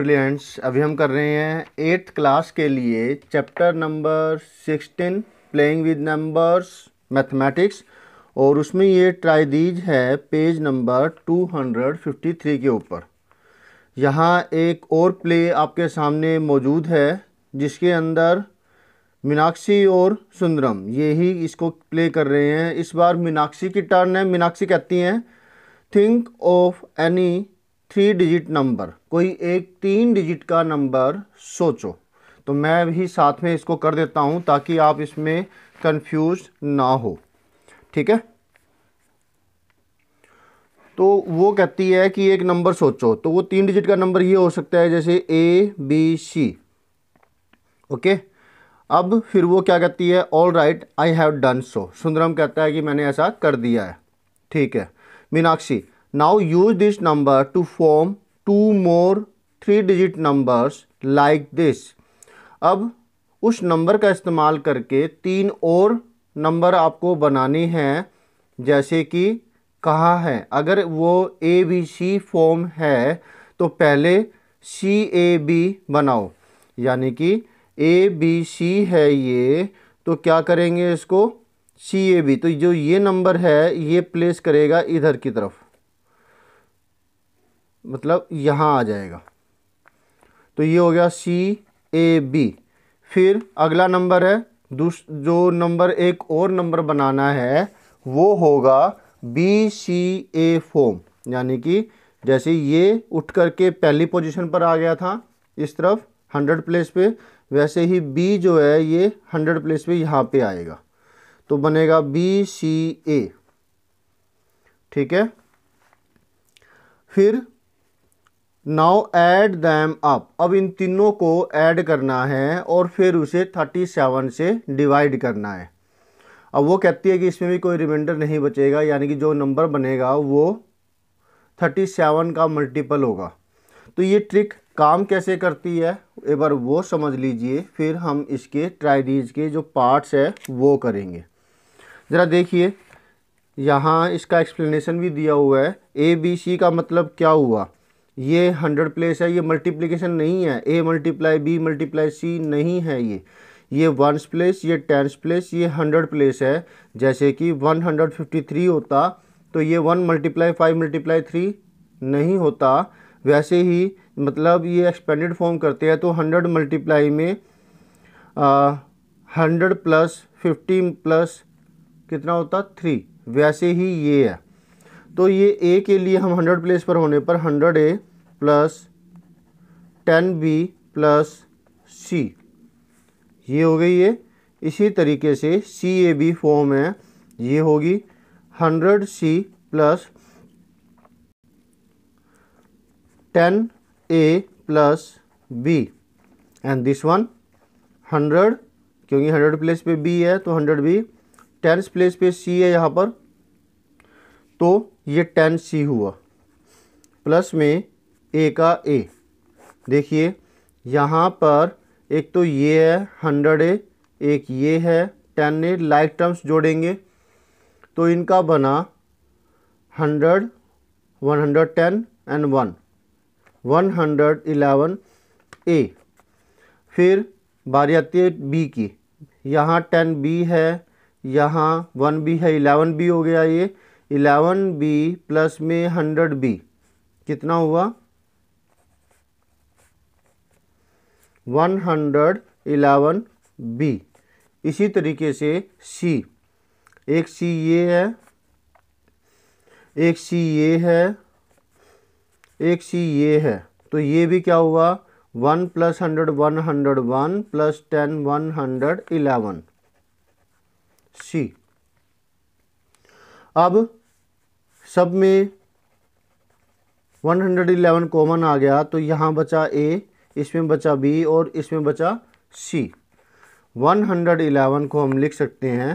students अभी हम कर रहे हैं एट्थ क्लास के लिए chapter number sixteen playing with numbers mathematics और उसमें ये ट्राइदीज है पेज नंबर 253 के ऊपर यहाँ एक और प्ले आपके सामने मौजूद है जिसके अंदर मीनाक्षी और सुंदरम यही इसको प्ले कर रहे हैं इस बार मीनाक्षी की टर्न है मीनाक्षी कहती हैं think of any three digit number कोई एक तीन डिजिट का नंबर सोचो तो मैं भी साथ में इसको कर देता हूँ ताकि आप इसमें कंफ्यूज ना हो ठीक है तो वो कहती है कि एक नंबर सोचो तो वो तीन डिजिट का नंबर ये हो सकता है जैसे ए बी सी ओके अब फिर वो क्या कहती है all right I have done so Sundaram कहता है कि मैंने ऐसा कर दिया है ठीक है Meenakshi Now use this number to form two more three digit numbers like this अब उस नंबर का इस्तेमाल करके तीन और नंबर आपको बनाने हैं जैसे कि कहा है अगर वो ए बी सी फॉर्म है तो पहले सी ए बी बनाओ यानी कि ए बी सी है ये तो क्या करेंगे इसको सी ए बी तो जो ये नंबर है ये प्लेस करेगा इधर की तरफ मतलब यहाँ आ जाएगा तो ये हो गया सी ए बी फिर अगला नंबर है दूस जो नंबर एक और नंबर बनाना है वो होगा बी सी ए फॉर्म यानी कि जैसे ये उठ करके पहली पोजीशन पर आ गया था इस तरफ हंड्रेड प्लेस पे वैसे ही बी जो है ये हंड्रेड प्लेस पे यहाँ पे आएगा तो बनेगा बी सी ए ठीक है फिर नाउ ऐड दैम अप अब इन तीनों को ऐड करना है और फिर उसे थर्टी सेवन से डिवाइड करना है अब वो कहती है कि इसमें भी कोई रिमाइंडर नहीं बचेगा यानी कि जो नंबर बनेगा वो थर्टी सेवन का मल्टीपल होगा तो ये ट्रिक काम कैसे करती है एक बार वो समझ लीजिए फिर हम इसके ट्राइडीज के जो पार्ट्स है वो करेंगे ज़रा देखिए यहाँ इसका एक्सप्लेनेशन भी दिया हुआ है ए बी सी का मतलब क्या हुआ ये हंड्रेड प्लेस है ये मल्टीप्लीकेशन नहीं है A multiply B multiply C नहीं है ये ये वंस प्लेस ये टेंस प्लेस ये हंड्रेड प्लेस है जैसे कि वन हंड्रेड फिफ्टी थ्री होता तो ये one multiply five multiply three नहीं होता वैसे ही मतलब ये एक्सपेंडेड फॉर्म करते हैं तो हंड्रेड मल्टीप्लाई में हंड्रेड प्लस फिफ्टी प्लस कितना होता थ्री वैसे ही ये है तो ये ए के लिए हम हंड्रेड प्लेस पर होने पर hundred A plus ten B plus C ये हो गई ये इसी तरीके से सी ए बी फॉर्म है ये होगी hundred C plus ten A plus B and this one hundred क्योंकि हंड्रेड प्लेस पे बी है तो हंड्रेड बी टेंस प्लेस पे सी है यहाँ पर तो ये टेन सी हुआ प्लस में ए का ए देखिए यहाँ पर एक तो ये है हंड्रेड ए एक ये है टेन ए लाइक टर्म्स जोड़ेंगे तो इनका बना hundred one hundred ten and one one hundred eleven A फिर बारी आती है बी की यहाँ टेन बी है यहाँ वन बी है इलेवन बी हो गया ये इलेवन बी प्लस में हंड्रेड बी कितना हुआ वन हंड्रेड इलेवन बी इसी तरीके से सी एक सी ये है एक सी ये है एक सी ये है तो ये भी क्या हुआ one plus hundred one hundred one plus ten one hundred eleven C अब सब में 111 कॉमन आ गया तो यहाँ बचा ए इसमें बचा बी और इसमें बचा सी 111 को हम लिख सकते हैं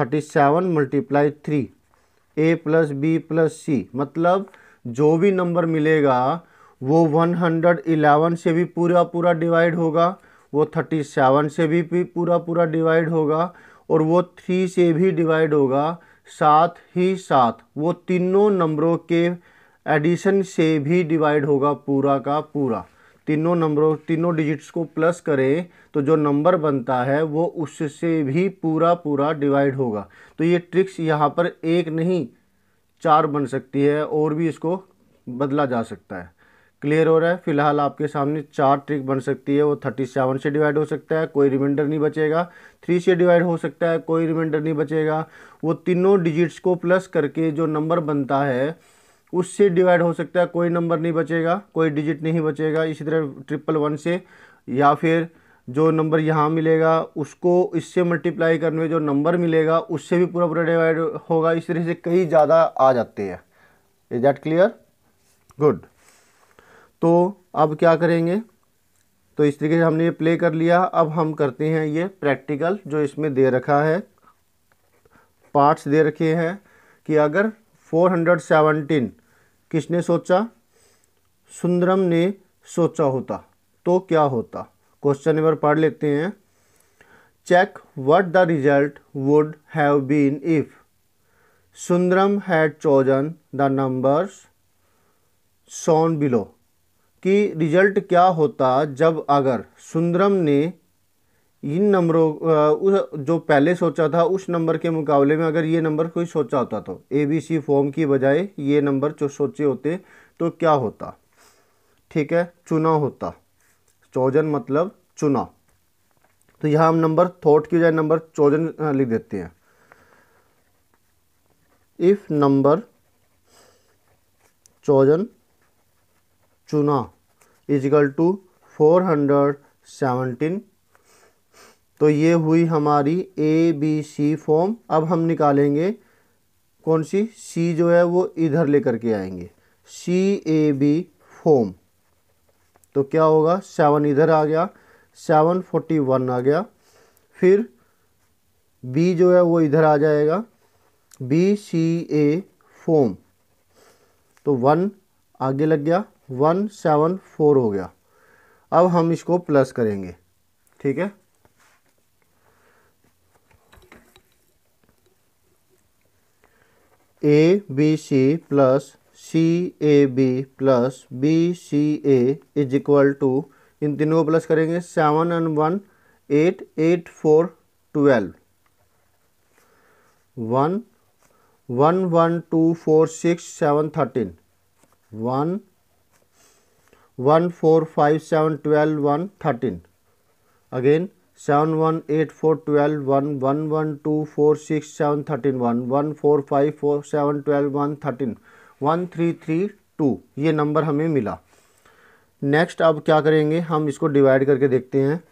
37 seven multiply three A plus B plus C मतलब जो भी नंबर मिलेगा वो 111 से भी पूरा पूरा डिवाइड होगा वो 37 से भी पूरा पूरा डिवाइड होगा और वो 3 से भी डिवाइड होगा साथ ही साथ वो तीनों नंबरों के एडिशन से भी डिवाइड होगा पूरा का पूरा तीनों नंबरों तीनों डिजिट्स को प्लस करें तो जो नंबर बनता है वो उससे भी पूरा पूरा डिवाइड होगा तो ये ट्रिक्स यहाँ पर एक नहीं चार बन सकती है और भी इसको बदला जा सकता है क्लियर हो रहा है फिलहाल आपके सामने चार ट्रिक बन सकती है वो थर्टी सेवन से डिवाइड हो सकता है कोई रिमाइंडर नहीं बचेगा थ्री से डिवाइड हो सकता है कोई रिमाइंडर नहीं बचेगा वो तीनों डिजिट्स को प्लस करके जो नंबर बनता है उससे डिवाइड हो सकता है कोई नंबर नहीं बचेगा कोई डिजिट नहीं बचेगा इसी तरह ट्रिपल वन से या फिर जो नंबर यहाँ मिलेगा उसको इससे मल्टीप्लाई करने में जो नंबर मिलेगा उससे भी पूरा पूरा डिवाइड होगा इस तरह से कई ज़्यादा आ जाते हैं इज दैट क्लियर गुड तो अब क्या करेंगे तो इस तरीके से हमने ये प्ले कर लिया अब हम करते हैं ये प्रैक्टिकल जो इसमें दे रखा है पार्ट्स दे रखे हैं कि अगर 417 किसने सोचा सुंदरम ने सोचा होता तो क्या होता क्वेश्चन नंबर पढ़ लेते हैं check what the result would have been if Sundaram had chosen the numbers shown below कि रिजल्ट क्या होता जब अगर सुंदरम ने इन नंबरों जो पहले सोचा था उस नंबर के मुकाबले में अगर ये नंबर कोई सोचा होता तो ए बी सी फॉर्म की बजाय ये नंबर जो सोचे होते तो क्या होता ठीक है चुना होता चौजन मतलब चुना तो यहाँ हम नंबर थॉट की बजाय नंबर चौजन लिख देते हैं इफ़ नंबर चौजन चुना is equal to four hundred seventeen तो ये हुई हमारी ए बी सी फॉर्म अब हम निकालेंगे कौन सी सी जो है वो इधर लेकर के आएंगे सी ए बी फॉर्म तो क्या होगा सेवन इधर आ गया सेवन फोर्टी वन आ गया फिर बी जो है वो इधर आ जाएगा बी सी ए फॉर्म तो वन आगे लग गया वन सेवन फोर हो गया अब हम इसको प्लस करेंगे ठीक है A B C plus C A B plus B C A is equal to इन तीनों को प्लस करेंगे seven and one eight eight four twelve one one one two four six seven thirteen one one four five seven twelve one thirteen again seven one eight four twelve one one one two four six seven thirteen one one four five four seven twelve one thirteen one three three two ये number हमें मिला next अब क्या करेंगे हम इसको divide करके देखते हैं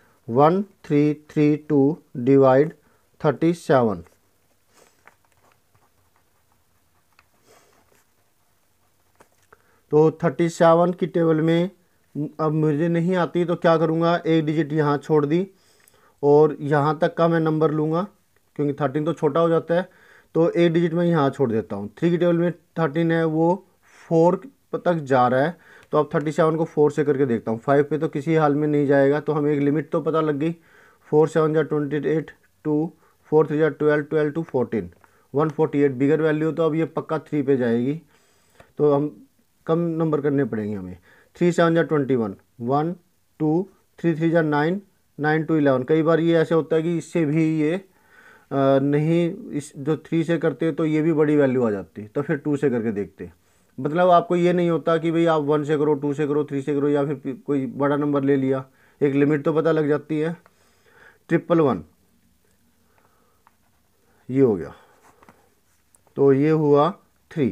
one three three two divide thirty seven तो थर्टी सेवन की टेबल में अब मुझे नहीं आती तो क्या करूँगा एक डिजिट यहाँ छोड़ दी और यहाँ तक का मैं नंबर लूँगा क्योंकि थर्टीन तो छोटा हो जाता है तो एक डिजिट मैं यहाँ छोड़ देता हूँ थ्री की टेबल में थर्टीन है वो फोर तक जा रहा है तो अब थर्टी सेवन को फोर से करके देखता हूँ फाइव पे तो किसी हाल में नहीं जाएगा तो हमें एक लिमिट तो पता लग गई फोर सेवन जै twenty eight two four three जै twelve twelve two fourteen one forty eight bigger value तो अब ये पक्का थ्री पे जाएगी तो हम कम नंबर करने पड़ेंगे हमें थ्री सेवन जै twenty one one two three three जै नाइन नाइन टू इलेवन कई बार ये ऐसे होता है कि इससे भी ये आ, नहीं इस जो थ्री से करते तो ये भी बड़ी वैल्यू आ जाती तो फिर टू से करके देखते मतलब आपको ये नहीं होता कि भाई आप वन से करो टू से करो थ्री से करो या फिर कोई बड़ा नंबर ले लिया एक लिमिट तो पता लग जाती है ट्रिपल वन ये हो गया तो ये हुआ थ्री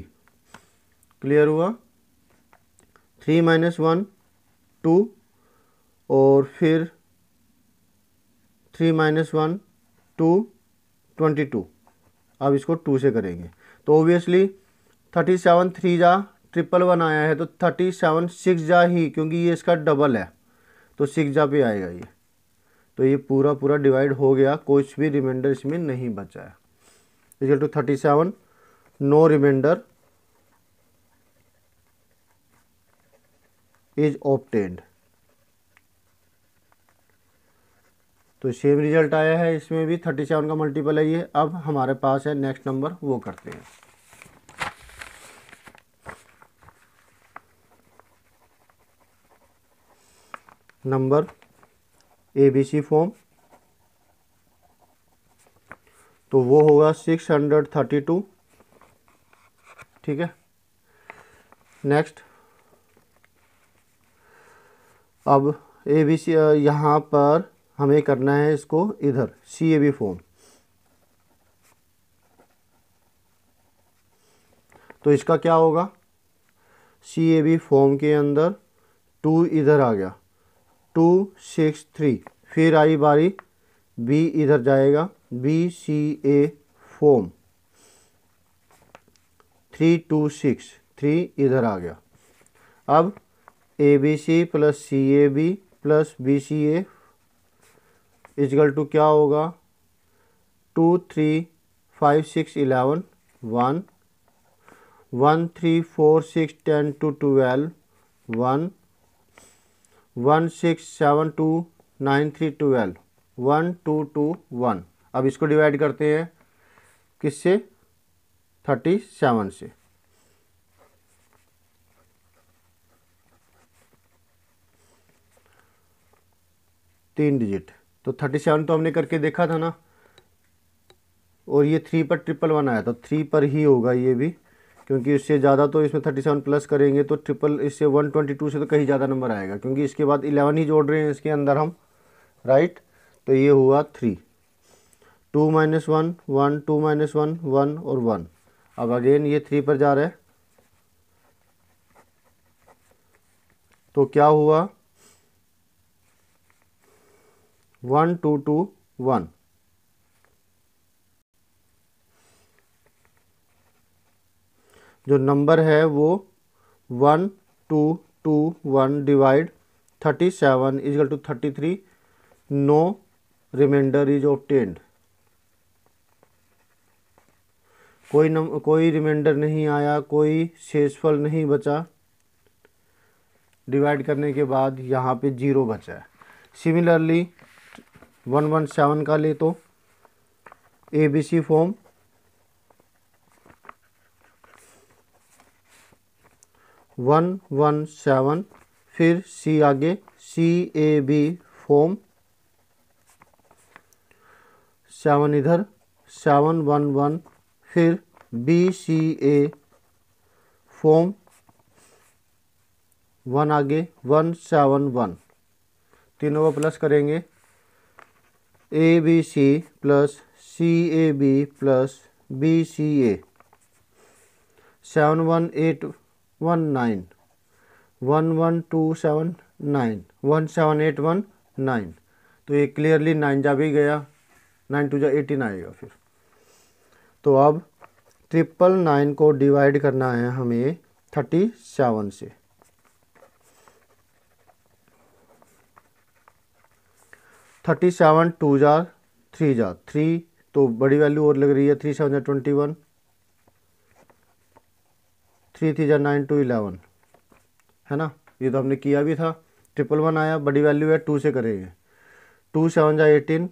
क्लियर हुआ थ्री माइनस वन टू और फिर three minus one two twenty two अब इसको टू से करेंगे तो ओबियसली थर्टी सेवन थ्री जा ट्रिपल वन आया है तो थर्टी सेवन सिक्स जा ही क्योंकि ये इसका डबल है तो सिक्स जा पे आएगा ये तो ये पूरा पूरा डिवाइड हो गया कुछ भी रिमाइंडर इसमें नहीं बचा है is equal to thirty seven no remainder is obtained तो सेम रिजल्ट आया है इसमें भी थर्टी सेवन का मल्टीपल है ये अब हमारे पास है नेक्स्ट नंबर वो करते हैं number A B C form तो वो होगा सिक्स हंड्रेड थर्टी टू ठीक है नेक्स्ट अब ए बी सी यहाँ पर हमें करना है इसको इधर सी ए बी फॉर्म तो इसका क्या होगा सी ए बी फॉर्म के अंदर टू इधर आ गया टू सिक्स थ्री फिर आई बारी बी इधर जाएगा B C A form three two six three इधर आ गया अब A B C plus C A B plus B C A is equal to क्या होगा two three five six eleven one one three four six ten two twelve one one six seven two nine three twelve one two two one अब इसको divide करते हैं किससे thirty seven से तीन digit तो थर्टी सेवन तो हमने करके देखा था ना और ये थ्री पर ट्रिपल वन आया तो थ्री पर ही होगा ये भी क्योंकि इससे ज़्यादा तो इसमें थर्टी सेवन प्लस करेंगे तो ट्रिपल इससे वन ट्वेंटी टू से तो कहीं ज़्यादा नंबर आएगा क्योंकि इसके बाद इलेवन ही जोड़ रहे हैं इसके अंदर हम राइट तो ये हुआ three two minus one one two minus one one और वन अब अगेन ये थ्री पर जा रहा है तो क्या हुआ वन टू टू वन जो नंबर है वो one two two one divide thirty seven is equal to thirty three no remainder is obtained कोई नम कोई रिमाइंडर नहीं आया कोई शेषफल नहीं बचा डिवाइड करने के बाद यहाँ पे जीरो बचा है सिमिलरली वन वन सेवन का ले तो A B C form one one seven फिर सी आगे C A B form seven इधर सेवन वन वन फिर B C A form one आगे वन सेवन वन तीनों को प्लस करेंगे A B C plus C A B plus B C A seven one eight one nine one one two seven nine one seven eight one nine तो ये clearly nine जा भी गया nine to जो eighteen आएगा फिर तो अब ट्रिपल नाइन को डिवाइड करना है हमें थर्टी सेवन से थर्टी सेवन टू जार थ्री जार थ्री तो बड़ी वैल्यू और लग रही है थ्री सेवन जार ट्वेंटी वन थ्री थ्री जार नाइन टू इलेवन है ना ये तो हमने किया भी था ट्रिपल वन आया बड़ी वैल्यू है टू से करेंगे टू सेवन जार एटीन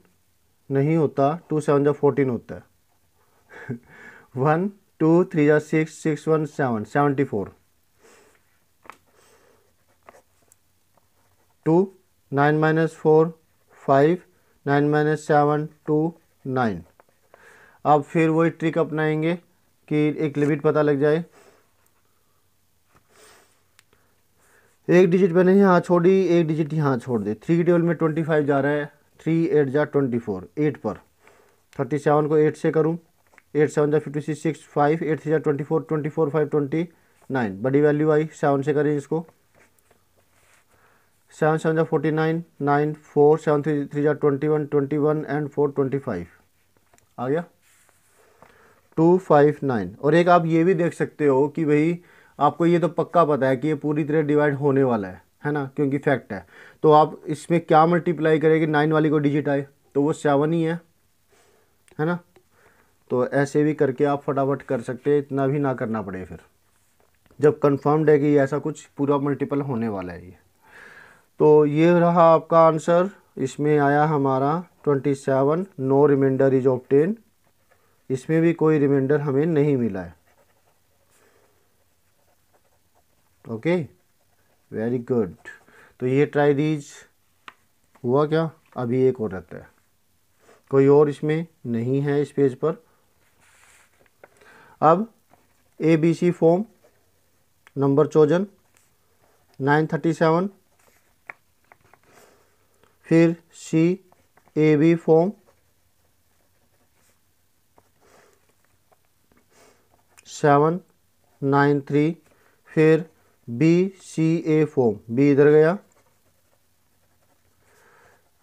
नहीं होता टू सेवन जार फोर्टीन होता है वन टू थ्री जार six six one seven seventy four two nine minus four five nine minus seven two nine अब फिर वही ट्रिक अपनाएंगे कि एक लिमिट पता लग जाए एक डिजिट मैंने यहाँ छोड़ी एक डिजिट यहाँ छोड़ दी थ्री टेबल में ट्वेंटी फाइव जा रहा है थ्री एट जा ट्वेंटी फोर एट पर थर्टी सेवन को एट से करूँ एट सेवन जा fifty six six five eight three जा twenty four twenty four five twenty nine बड़ी वैल्यू आई सेवन से करें इसको सेवन सेवन जो forty nine nine four seven three three जो twenty one twenty one and four twenty five आ गया two five nine और एक आप ये भी देख सकते हो कि भाई आपको ये तो पक्का पता है कि ये पूरी तरह डिवाइड होने वाला है है ना क्योंकि फैक्ट है तो आप इसमें क्या मल्टीप्लाई करेंगे नाइन वाली को डिजिट आए तो वो सेवन ही है है ना तो ऐसे भी करके आप फटाफट कर सकते हैं इतना भी ना करना पड़े फिर जब कंफर्म्ड है कि ऐसा कुछ पूरा मल्टीपल होने वाला है ये तो ये रहा आपका आंसर इसमें आया हमारा twenty seven no remainder is obtain इसमें भी कोई रिमाइंडर हमें नहीं मिला है ओके वेरी गुड तो ये ट्राई दीज हुआ क्या अभी एक और रहता है कोई और इसमें नहीं है इस पेज पर अब A B C form number chosen nine thirty seven फिर C A B form seven nine three फिर B C A form B इधर गया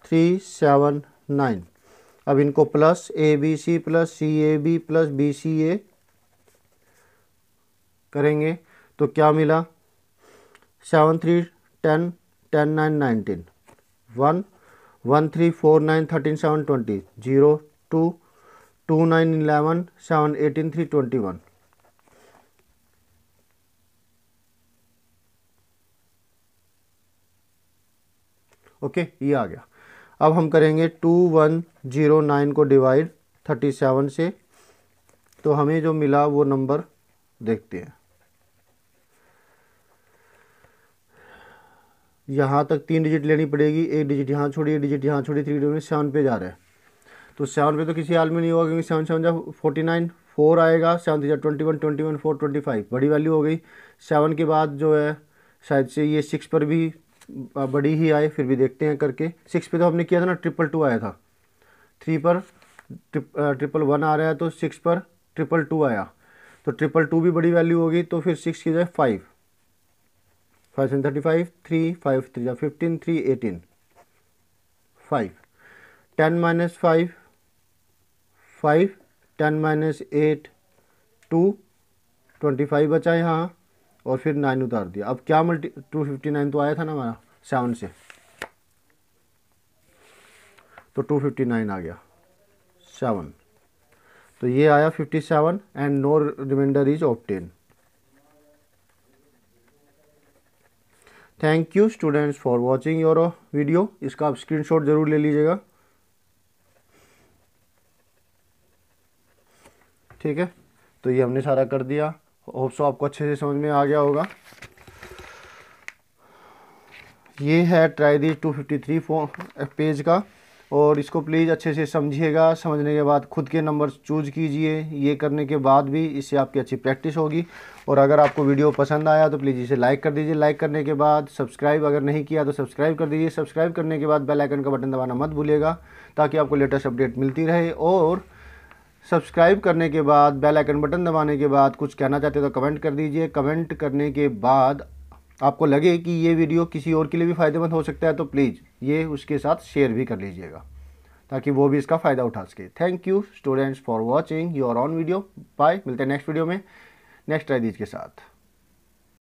थ्री सेवन नाइन अब इनको plus A B C plus C A B plus B C A करेंगे तो क्या मिला seven three ten ten nine nineteen one one three four nine thirteen seven twenty zero two two nine eleven seven eighteen three twenty one okay ये आ गया अब हम करेंगे टू वन जीरो नाइन को डिवाइड थर्टी सेवन से तो हमें जो मिला वो नंबर देखते हैं यहाँ तक तीन डिजिट लेनी पड़ेगी एक डिजिट यहाँ छोड़ी एक डिजिट यहाँ छोड़ी थ्री डिजिट में सेवन पे जा रहा है तो सेवन पे तो किसी हाल में नहीं होगा क्योंकि सेवन सेवन जा फोर्टी नाइन फोर आएगा seven three twenty one twenty one four twenty five बड़ी वैल्यू हो गई सेवन के बाद जो है शायद से ये सिक्स पर भी बड़ी ही आए फिर भी देखते हैं करके सिक्स पे तो हमने किया था ना ट्रिपल टू आया था थ्री पर ट्रिपल वन आ रहा है तो सिक्स पर ट्रिपल टू आया तो ट्रिपल टू भी बड़ी वैल्यू होगी तो फिर सिक्स की जाए five five seven thirty five three five three fifteen three eighteen five ten minus five five ten minus eight two twenty five बचा यहाँ और फिर नाइन उतार दिया अब क्या मल्टी टू फिफ्टी नाइन तो आया था ना हमारा सेवन से तो टू फिफ्टी नाइन आ गया सेवन तो ये आया fifty seven and no remainder is obtain thank you students for watching your video इसका आप शॉट ज़रूर ले लीजिएगा ठीक है तो ये हमने सारा कर दिया होप सो आपको अच्छे से समझ में आ गया होगा ये है ट्राई दी 253 पेज का और इसको प्लीज़ अच्छे से समझिएगा समझने के बाद खुद के नंबर चूज कीजिए ये करने के बाद भी इससे आपकी अच्छी प्रैक्टिस होगी और अगर आपको वीडियो पसंद आया तो प्लीज़ इसे लाइक कर दीजिए लाइक करने के बाद सब्सक्राइब अगर नहीं किया तो सब्सक्राइब कर दीजिए सब्सक्राइब करने के बाद बेल आइकन का बटन दबाना मत भूलिएगा ताकि आपको लेटेस्ट अपडेट मिलती रहे और सब्सक्राइब करने के बाद बेल आइकन बटन दबाने के बाद कुछ कहना चाहते हो तो कमेंट कर दीजिए कमेंट करने के बाद आपको लगे कि ये वीडियो किसी और के लिए भी फ़ायदेमंद हो सकता है तो प्लीज़ ये उसके साथ शेयर भी कर लीजिएगा ताकि वो भी इसका फ़ायदा उठा सके thank you students for watching your on video bye मिलते हैं नेक्स्ट वीडियो में नेक्स्ट दीज के साथ